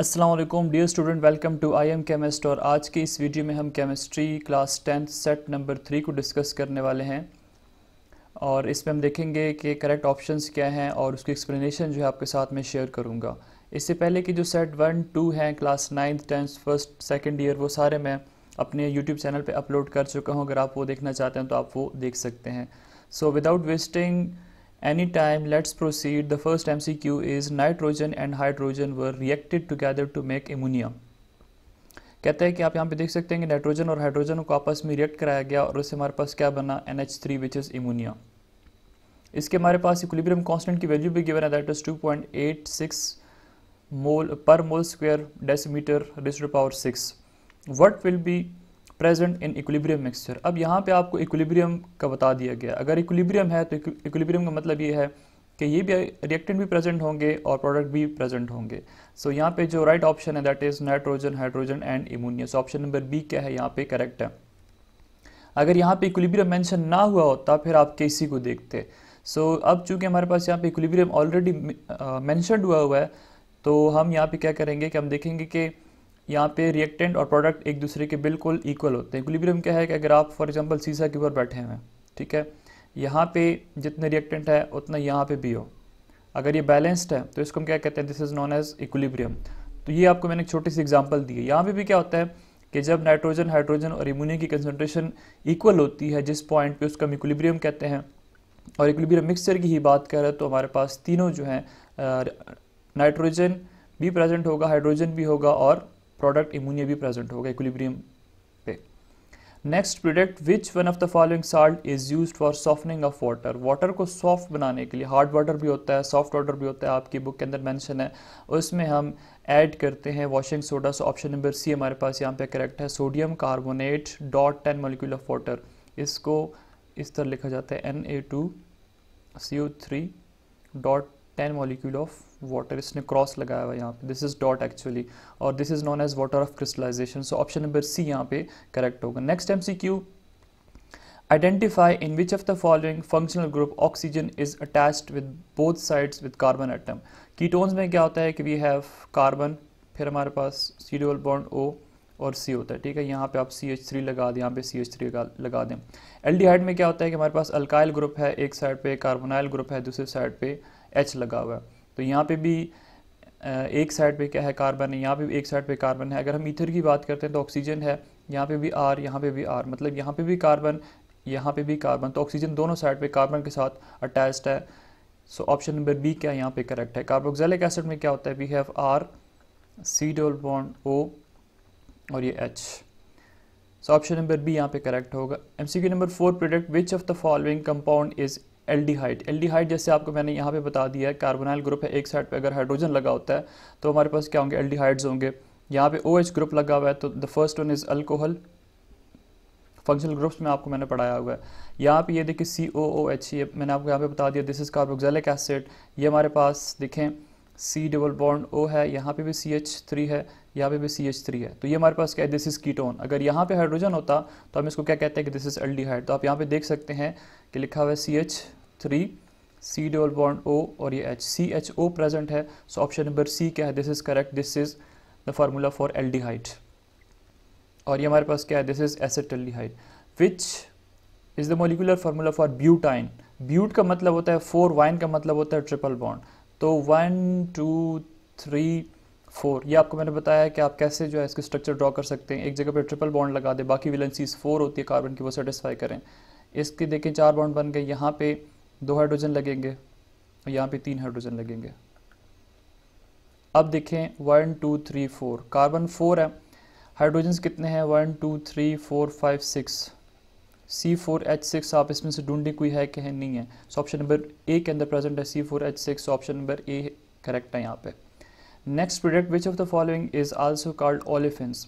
Aslam dear student welcome to I am chemist और आज की इस वीडियो में हम chemistry class tenth set number three को डिस्कस करने वाले हैं और इसमें हम देखेंगे कि करेक्ट ऑप्शंस क्या हैं और उसकी एक्सप्लेनेशन जो है आपके साथ में शेयर करूंगा इससे पहले कि जो सेट वन टू हैं class ninth tenth first second year वो सारे मैं अपने यूट्यूब चैनल पर अपलोड कर चुका हूँ अगर आप वो देखना चाहते हैं तो आप वो देख सकते हैं so without wasting Any time, let's proceed. The first MCQ is nitrogen and hydrogen were reacted together to make ammonia. कहते हैं कि आप यहाँ पे देख सकते हैं कि नाइट्रोजन और हाइड्रोजन को आपस में रिएक्ट कराया गया और उससे हमारे पास क्या बना N H three which is ammonia इसके हमारे पास इक्विलिब्रियम कांस्टेंट की वैल्यू भी गिवन है that is 2.86 mole per mole square decimetre raised power six what will be present in equilibrium mixture अब यहाँ पे आपको इक्विलिब्रियम का बता दिया गया अगर इक्विलिब्रियम है तो इक्विलिब्रियम का मतलब ये है कि ये भी रिएक्टेंट भी प्रेजेंट होंगे और प्रोडक्ट भी प्रेजेंट होंगे सो so, यहाँ पे जो राइट right ऑप्शन है that is nitrogen hydrogen and ammonia so option number B क्या है यहाँ पे करेक्ट है अगर यहाँ पे इक्विलिब्रियम मेंशन ना हुआ होता फिर आप के को देखते सो so, अब चूंकि हमारे पास यहाँ पे इक्विलिब्रियम ऑलरेडी मैंशन हुआ हुआ है तो हम यहाँ पे क्या करेंगे कि हम देखेंगे कि यहाँ पे रिएक्टेंट और प्रोडक्ट एक दूसरे के बिल्कुल इक्वल होते हैं इक्विलिब्रियम क्या है कि अगर आप फॉर एग्जांपल सीसा के ऊपर बैठे हुए हैं ठीक है यहाँ पे जितने रिएक्टेंट है उतना यहाँ पे भी हो अगर ये बैलेंस्ड है तो इसको हम क्या कहते हैं this is known as equilibrium तो ये आपको मैंने एक छोटी सी एग्जाम्पल दी है यहाँ पर भी क्या होता है कि जब नाइट्रोजन हाइड्रोजन और इमोनिया की कंसनट्रेशन इक्वल होती है जिस पॉइंट पर उसका हम इक्विलिब्रियम कहते हैं और इक्विलिब्रियम मिक्सचर की ही बात कर रहे हैं तो हमारे पास तीनों जो हैं नाइट्रोजन भी प्रेजेंट होगा हाइड्रोजन भी होगा और प्रोडक्ट इमोनिया भी प्रेजेंट होगा इक्विलिब्रियम पे next product which one of the following salt is use for softening of water water को सॉफ्ट बनाने के लिए हार्ड वाटर भी होता है सॉफ्ट वाटर भी होता है आपकी बुक के अंदर मैंशन है उसमें हम ऐड करते हैं washing soda so option number C हमारे पास यहाँ पे करेक्ट है sodium carbonate dot ten molecule of water इसको इस तरह लिखा जाता है N A two C O three dot ten molecule of water इसने क्रॉस लगाया हुआ यहाँ पे दिस इज़ डॉट एक्चुअली और this is known as water of crystallisation so option number C यहाँ पे करेक्ट होगा next M C Q identify in which of the following functional group oxygen is attached with both sides with carbon atom ketones में क्या होता है कि we have carbon फिर हमारे पास C double bond O और C होता है ठीक है यहाँ पे आप CH3 लगा दें यहाँ पे सी एच थ्री लगा दें एल डी हाइड में क्या होता है कि हमारे पास अल्काइल ग्रुप है एक साइड पे कार्बोनाइल ग्रुप है दूसरे साइड पे H लगा हुआ है तो यहाँ पे भी एक साइड पे क्या है कार्बन है यहाँ पे भी एक साइड पे कार्बन है अगर हम ईथर की बात करते हैं तो ऑक्सीजन है यहाँ पे भी आर यहाँ पे भी आर मतलब यहाँ पे भी कार्बन यहाँ पे भी कार्बन तो ऑक्सीजन दोनों साइड पे कार्बन के साथ अटैच्ड है सो ऑप्शन नंबर बी क्या यहाँ पे करेक्ट है कार्बोक्सिलिक एसिड में क्या होता है वी हैव आर सी डोल बॉन्ड ओ और ये H so option number B यहाँ पे करेक्ट होगा MCQ number four product which of the following compound is aldehyde aldehyde जैसे आपको मैंने यहाँ पे बता दिया है कार्बोनाइल ग्रुप है एक साइड पे अगर हाइड्रोजन लगा होता है तो हमारे पास क्या होंगे एल्डिहाइड्स होंगे यहाँ पे ओ OH ग्रुप लगा हुआ है तो the first one is alcohol functional groups में आपको मैंने पढ़ाया हुआ है यहाँ पे ये देखिए सी ओ ओ एच ये मैंने आपको यहाँ पे बता दिया दिस इज़ कार्बोक्सिलिक एसिड ये हमारे पास देखें सी डबल बॉन्ड ओ है यहाँ पे भी सी एच थ्री है यहाँ पे भी सी एच थ्री है तो ये हमारे पास क्या है दिस इज़ कीटोन अगर यहाँ पे हाइड्रोजन होता तो हम इसको क्या कहते हैं कि दिस इज़ एल्डिहाइड तो आप यहाँ पे देख सकते हैं कि लिखा हुआ है C H three C double bond O और ये H C H O present है सो ऑप्शन नंबर सी क्या है this is correct this is the formula for L और ये हमारे पास क्या है this is acetaldehyde which is the molecular formula for butyne but का मतलब होता है फोर वाइन का मतलब होता है ट्रिपल बॉन्ड तो वन टू थ्री फोर ये आपको मैंने बताया कि आप कैसे जो है इसके स्ट्रक्चर ड्रॉ कर सकते हैं एक जगह पे ट्रिपल बॉन्ड लगा दें बाकी विलेंसीज फोर होती है कार्बन की वो सेटिस्फाई करें इसके देखें चार बॉन्ड बन गए यहाँ पे दो हाइड्रोजन लगेंगे और यहाँ पे तीन हाइड्रोजन लगेंगे अब देखें one two three four carbon four है हाइड्रोजन कितने हैं one two three four five six C four H six आप इसमें से ढूंढें कोई है कि नहीं है सो ऑप्शन नंबर ए के अंदर प्रेजेंट है C four H six option number A correct है यहाँ पे next product which of the following is also called olefins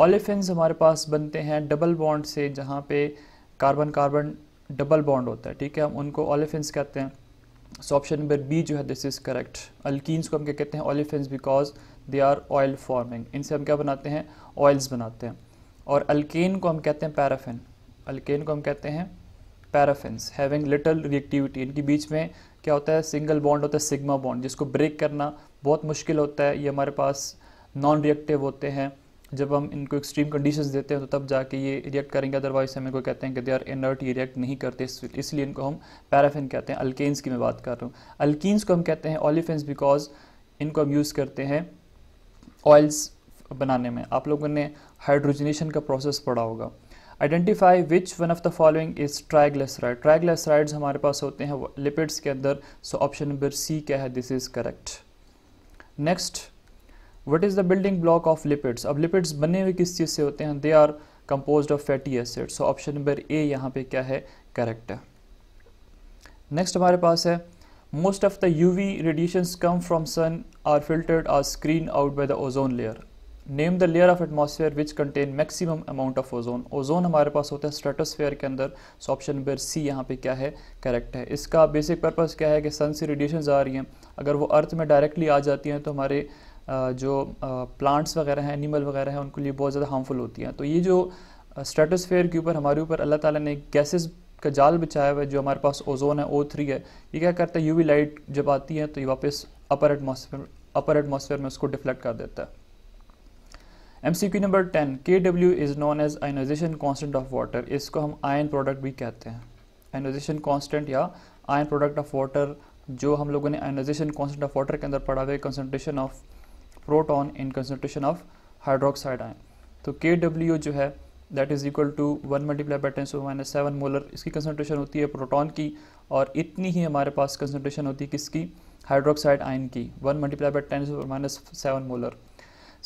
olefins हमारे पास बनते हैं डबल बॉन्ड से जहाँ पे कार्बन कार्बन डबल बॉन्ड होता है ठीक है हम उनको ऑलिफिन कहते हैं सो ऑप्शन नंबर बी जो है दिस इज़ करेक्ट अल्किस को हम क्या कहते हैं olefins because they are oil forming इनसे हम क्या बनाते हैं ऑयल्स बनाते हैं और अल्केन को हम कहते हैं पैराफिन अल्केन को हम कहते हैं पैराफिन्स हैविंग लिटल रिएक्टिविटी इनके बीच में क्या होता है सिंगल बॉन्ड होता है सिग्मा बॉन्ड जिसको ब्रेक करना बहुत मुश्किल होता है ये हमारे पास नॉन रिएक्टिव होते हैं जब हम इनको एक्सट्रीम कंडीशंस देते हैं तो तब जाके ये रिएक्ट करेंगे अदरवाइज हमें को कहते हैं कि दे आर इनर्ट ये रिएक्ट नहीं करते इसलिए इनको हम पैराफिन कहते हैं अल्केन्स की मैं बात कर रहा हूँ अल्किस को हम कहते हैं ऑलिफिन बिकॉज इनको हम यूज़ करते हैं ऑयल्स बनाने में आप लोगों ने हाइड्रोजनेशन का प्रोसेस पढ़ा होगा identify which one of the following is triglyceride triglycerides हमारे पास होते हैं लिपिड्स के अंदर सो ऑप्शन नंबर सी क्या है this is correct next what is the building block of lipids अब लिपिड्स बने हुए किस चीज़ से होते हैं they are composed of fatty acid so option number A यहाँ पे क्या है करेक्ट है नेक्स्ट हमारे पास है most of the U V radiation come from sun are filtered or screen out by the ozone layer name the layer of atmosphere which contain maximum amount of ozone ozone हमारे पास होता है stratosphere के अंदर सो option number C यहाँ पे क्या है करेक्ट है इसका बेसिक पर्पस क्या है कि सन से रेडिएशन आ रही हैं अगर वो अर्थ में डायरेक्टली आ जाती हैं तो हमारे जो प्लांट्स वगैरह हैं एनिमल वगैरह हैं उनके लिए बहुत ज़्यादा हार्मफुल होती हैं तो ये जो स्ट्रेटोस्फेयर के ऊपर हमारे ऊपर अल्लाह ताला ने गैसेस का जाल बिछाया हुआ है जो हमारे पास ओजोन है ओ थ्री है ये क्या करता है यूवी लाइट जब आती है तो ये वापस अपर एटमॉस्फेयर अपर एटमॉस्फेयर में उसको डिफ्लेक्ट कर देता है MCQ number ten K W is known as ionisation constant of water इसको हम आयन प्रोडक्ट भी कहते हैं आयनाइजेशन कांस्टेंट या आयन प्रोडक्ट ऑफ वाटर जो हम लोगों ने आयनाइजेशन कांस्टेंट ऑफ वाटर के अंदर पढ़ा हुआ concentration of proton in concentration of hydroxide ion तो के डब्ल्यू जो है that is equal to one multiply by ten so minus seven molar इसकी कंसनट्रेशन होती है प्रोटॉन की और इतनी ही हमारे पास कंसनट्रेशन होती है किसकी हाइड्रोक्साइड आयन की one multiply by ten so minus seven molar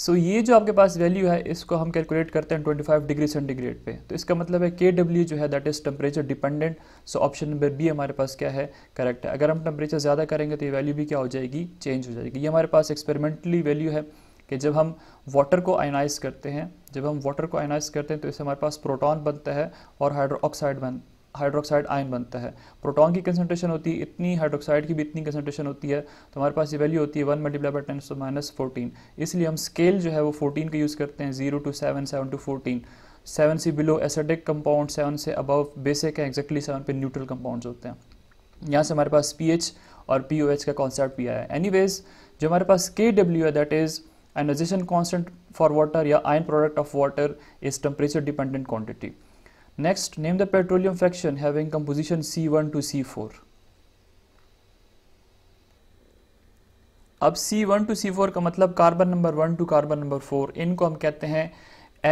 so so, ये जो आपके पास वैल्यू है इसको हम कैलकुलेट करते हैं 25 डिग्री सेंटीग्रेड पे तो इसका मतलब है के डब्ल्यू जो है that is temperature dependent so option number B हमारे पास क्या है करेक्ट है अगर हम टेम्परेचर ज़्यादा करेंगे तो ये वैल्यू भी क्या हो जाएगी चेंज हो जाएगी ये हमारे पास एक्सपेरिमेंटली वैल्यू है कि जब हम वाटर को आयनाइज करते हैं जब हम वाटर को आयनाइज करते हैं तो इससे हमारे पास प्रोटॉन बनता है और हाइड्रो ऑक्साइड बन हाइड्रोक्साइड आयन बनता है प्रोटॉन की कंसनट्रेशन होती है इतनी हाइड्रोक्साइड की भी इतनी कंसनट्रेशन होती है तो हमारे पास ये वैल्यू होती है one multiply by ten minus fourteen इसलिए हम स्केल जो है वो फोर्टीन का यूज़ करते हैं zero to seven seven to fourteen seven से बिलो एसिडिक कंपाउंड सेवन से अबव बेसिक है एक्जैक्टली सेवन पे न्यूट्रल कंपाउंड होते हैं यहाँ से हमारे पास पी एच और पी ओ एच का कॉन्सेप्ट भी आया है एनी वेज जो हमारे पास के डब्ल्यू है that is ionisation constant for water या ion product of water is temperature dependent quantity Next, name the petroleum fraction having composition C1 to C4. अब C1 to C4 का मतलब carbon number one two carbon number four इनको हम कहते हैं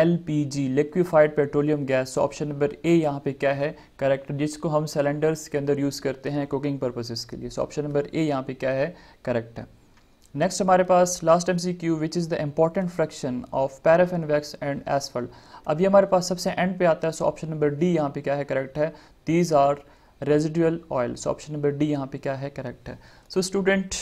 L P G liquefied petroleum gas option number A यहाँ पे क्या है करेक्ट जिसको हम सिलेंडर्स के अंदर यूज़ करते हैं कुकिंग पर्पसेस के लिए सो ऑप्शन नंबर ए यहाँ पे क्या है करेक्ट है नेक्स्ट हमारे पास last M C Q which is the important fraction of paraffin wax and asphalt अभी हमारे पास सबसे एंड पे आता है सो ऑप्शन नंबर डी यहाँ पे क्या है करेक्ट है these are residual oil so option number D यहाँ पे क्या है करेक्ट है सो so, स्टूडेंट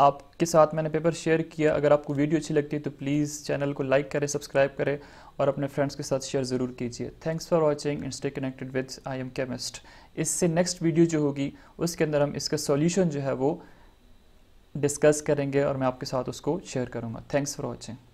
आपके साथ मैंने पेपर शेयर किया अगर आपको वीडियो अच्छी लगती है तो प्लीज़ चैनल को लाइक करें सब्सक्राइब करें और अपने फ्रेंड्स के साथ शेयर ज़रूर कीजिए thanks for watching and stay connected with I am chemist इससे नेक्स्ट वीडियो जो होगी उसके अंदर हम इसका सोल्यूशन जो है वो डिस्कस करेंगे और मैं आपके साथ उसको शेयर करूँगा थैंक्स फॉर वॉचिंग